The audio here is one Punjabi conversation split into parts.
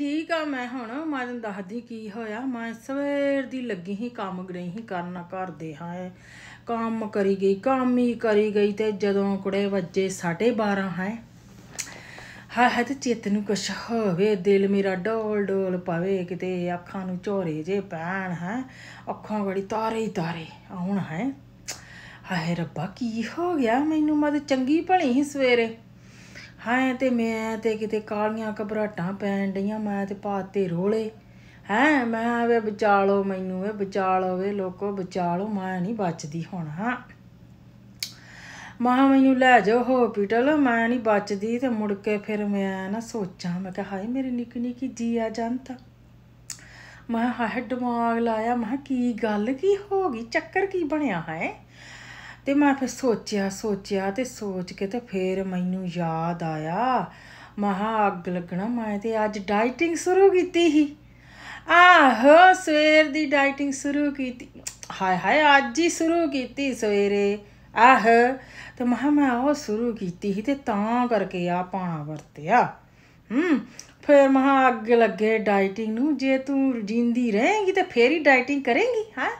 ਠੀਕ ਆ ਮੈਂ ਹੁਣ ਮੈਂ ਨੂੰ ਦੱਸਦੀ ਕੀ ਹੋਇਆ ਮੈਂ ਸਵੇਰ ਦੀ ਲੱਗੀ ਹੀ ਕੰਮ ਗਈ ਹੀ ਕਰਨਾ ਘਰ ਦੇ ਹਾਂ ਕੰਮ ਕਰੀ ਗਈ ਕੰਮ ਹੀ ਕਰੀ ਗਈ ਤੇ ਜਦੋਂ ਕੁੜੇ ਵੱਜੇ 12:30 ਹੈ ਹਾਂ ਹੈ ਤੇ ਚਿੱਤ ਨੂੰ ਕੁਛ ਹੋਵੇ ਦਿਲ ਮੇਰਾ ਡੋਲ ਡੋਲ ਪਵੇ ਕਿਤੇ ਅੱਖਾਂ ਨੂੰ ਝੋਰੇ ਜੇ ਪੈਣ ਹੈ ਅੱਖਾਂ ਬੜੀ ਤਾਰੇ ਹੀ ਤਾਰੇ ਆਉਣ ਹੈ ਹਾਏ ਰੱਬਾ ਕੀ ਹੋ ਗਿਆ ਮੈਨੂੰ ਮਦ ਚੰਗੀ ਭਲੀ ਹੀ ਸਵੇਰੇ ਹਾਂ ਤੇ ਮੈਂ ਤੇ ਕਿਤੇ ਕਾਲੀਆਂ ਕਬਰਾਟਾਂ ਪੈਣ ਡੀਆਂ ਮੈਂ ਤੇ ਪਾਤੇ ਰੋਲੇ ਹੈ ਮੈਂ ਆਵੇ ਬਚਾਲੋ ਮੈਨੂੰ ਵੇ ਬਚਾਲੋ ਵੇ ਲੋਕੋ ਬਚਾਲੋ ਮੈਂ ਨਹੀਂ ਬਚਦੀ ਹੁਣ ਹਾਂ ਮਾਂ ਮੈਨੂੰ ਲੈ ਜਾਓ ਹਸਪੀਟਲ ਮੈਂ ਨਹੀਂ ਬਚਦੀ ਤੇ ਮੁੜ ਕੇ ਫਿਰ ਮੈਂ ਨਾ ਸੋਚਾਂ ਮੈਂ ਕਿਹਾ ਹਾਏ ਮੇਰੇ ਨਿੱਕੀ ਨਿੱਕੀ ਜੀ ਆ ਜਾਂਦਾ ਮੈਂ ਹਾਏ ਦਿਮਾਗ ਲਾਇਆ ਮੈਂ ਕੀ ਗੱਲ ਕੀ ਹੋ ਗਈ ਚੱਕਰ ਕੀ ਬਣਿਆ ਹੈ ਤੇ ਮੈਂ ਫਿਰ ਸੋਚਿਆ ਸੋਚਿਆ ਤੇ ਸੋਚ ਕੇ ਤੇ ਫਿਰ ਮੈਨੂੰ ਯਾਦ ਆਇਆ ਮਹਾ ਅੱਗ ਲੱਗਣਾ ਮੈਂ ਤੇ ਅੱਜ ਡਾਈਟਿੰਗ ਸ਼ੁਰੂ ਕੀਤੀ ਹੀ ਹੋ ਸਵੇਰ ਦੀ ਡਾਈਟਿੰਗ ਸ਼ੁਰੂ ਕੀਤੀ ਹਾਏ ਹਾਏ ਅੱਜ ਹੀ ਸ਼ੁਰੂ ਕੀਤੀ ਸਵੇਰੇ ਆਹ ਤੇ ਮਹਾ ਮੈਂ ਉਹ ਸ਼ੁਰੂ ਕੀਤੀ ਸੀ ਤੇ ਤਾਂ ਕਰਕੇ ਆ ਪਾਣਾ ਵਰਤਿਆ ਹੂੰ ਫੇਰ ਮਹਾ ਅੱਗ ਲੱਗੇ ਡਾਈਟਿੰਗ ਨੂੰ ਜੇ ਤੂੰ ਜਿੰਦੀ ਰਹੇਂਗੀ ਤੇ ਫੇਰ ਹੀ ਡਾਈਟਿੰਗ ਕਰੇਂਗੀ ਹਾਂ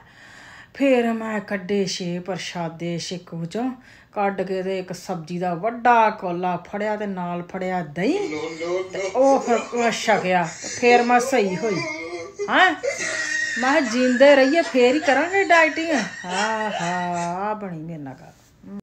ਫੇਰ ਮੈਂ ਕੱਢੇ ਛੇ ਪ੍ਰਸ਼ਾਦੇ ਛਿਕ ਵਿੱਚੋਂ ਕੱਢ ਕੇ ਤੇ ਇੱਕ ਸਬਜ਼ੀ ਦਾ ਵੱਡਾ ਕੋਲਾ ਫੜਿਆ ਤੇ ਨਾਲ ਫੜਿਆ ਦਹੀਂ ਉਹ ਫਿਰ ਗਿਆ ਫੇਰ ਮੈਂ ਸਹੀ ਹੋਈ ਹਾਂ ਮੈਂ ਜਿੰਦੇ ਰਹੀਏ ਫੇਰ ਹੀ ਕਰਾਂਗੇ ਡਾਈਟਿੰਗ ਹਾਂ ਹਾਂ ਬਣੀ ਮੇਰੇ ਨਾਲ